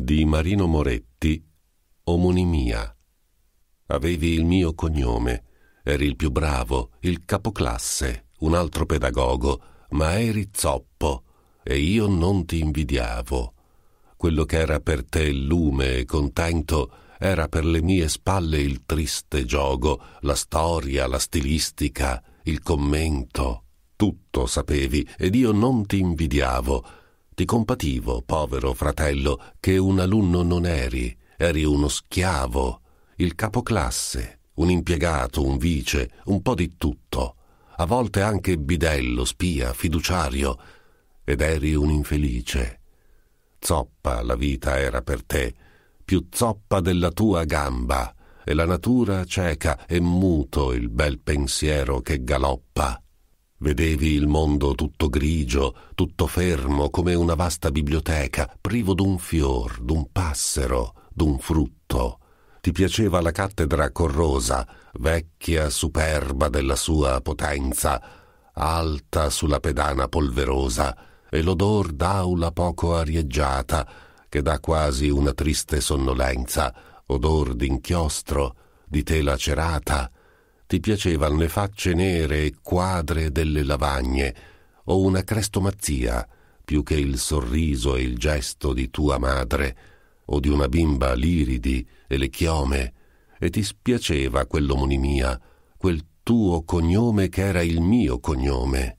di Marino Moretti, omonimia. Avevi il mio cognome, eri il più bravo, il capoclasse, un altro pedagogo, ma eri zoppo e io non ti invidiavo. Quello che era per te lume e contento era per le mie spalle il triste gioco, la storia, la stilistica, il commento. Tutto sapevi ed io non ti invidiavo ti compativo, povero fratello, che un alunno non eri, eri uno schiavo, il capoclasse, un impiegato, un vice, un po' di tutto, a volte anche bidello, spia, fiduciario, ed eri un infelice. Zoppa la vita era per te, più zoppa della tua gamba, e la natura cieca e muto il bel pensiero che galoppa Vedevi il mondo tutto grigio, tutto fermo, come una vasta biblioteca, privo d'un fior, d'un passero, d'un frutto. Ti piaceva la cattedra corrosa, vecchia, superba della sua potenza, alta sulla pedana polverosa, e l'odor d'aula poco arieggiata, che dà quasi una triste sonnolenza, odor d'inchiostro, di tela cerata, ti piacevano le facce nere e quadre delle lavagne o una crestomazia più che il sorriso e il gesto di tua madre o di una bimba l'iridi e le chiome e ti spiaceva quell'omonimia, quel tuo cognome che era il mio cognome.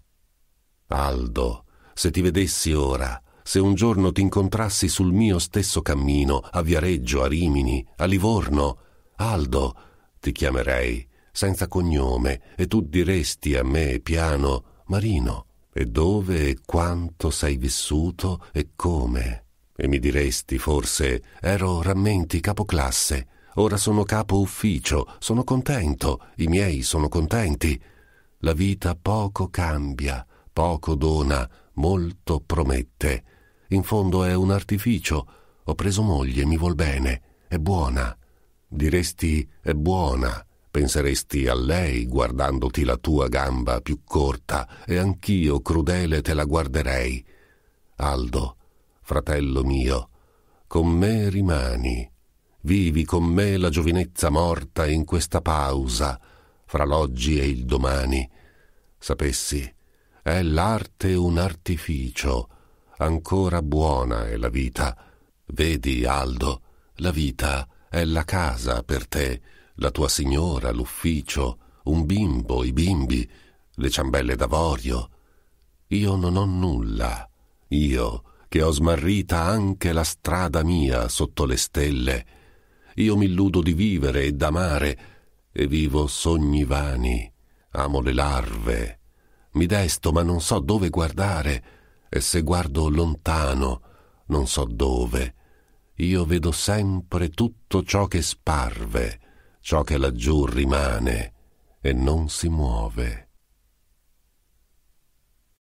Aldo, se ti vedessi ora, se un giorno ti incontrassi sul mio stesso cammino, a Viareggio, a Rimini, a Livorno, Aldo, ti chiamerei senza cognome, e tu diresti a me piano Marino, e dove e quanto sei vissuto e come? E mi diresti forse ero rammenti capoclasse, ora sono capo ufficio, sono contento, i miei sono contenti. La vita poco cambia, poco dona, molto promette. In fondo è un artificio. Ho preso moglie, mi vuol bene, è buona. Diresti è buona, penseresti a lei guardandoti la tua gamba più corta e anch'io crudele te la guarderei. Aldo, fratello mio, con me rimani, vivi con me la giovinezza morta in questa pausa fra l'oggi e il domani. Sapessi, è l'arte un artificio, ancora buona è la vita. Vedi, Aldo, la vita è la casa per te, la tua signora, l'ufficio, un bimbo, i bimbi, le ciambelle d'avorio. Io non ho nulla, io che ho smarrita anche la strada mia sotto le stelle. Io mi illudo di vivere e d'amare, e vivo sogni vani, amo le larve. Mi desto, ma non so dove guardare, e se guardo lontano, non so dove. Io vedo sempre tutto ciò che sparve ciò che laggiù rimane e non si muove.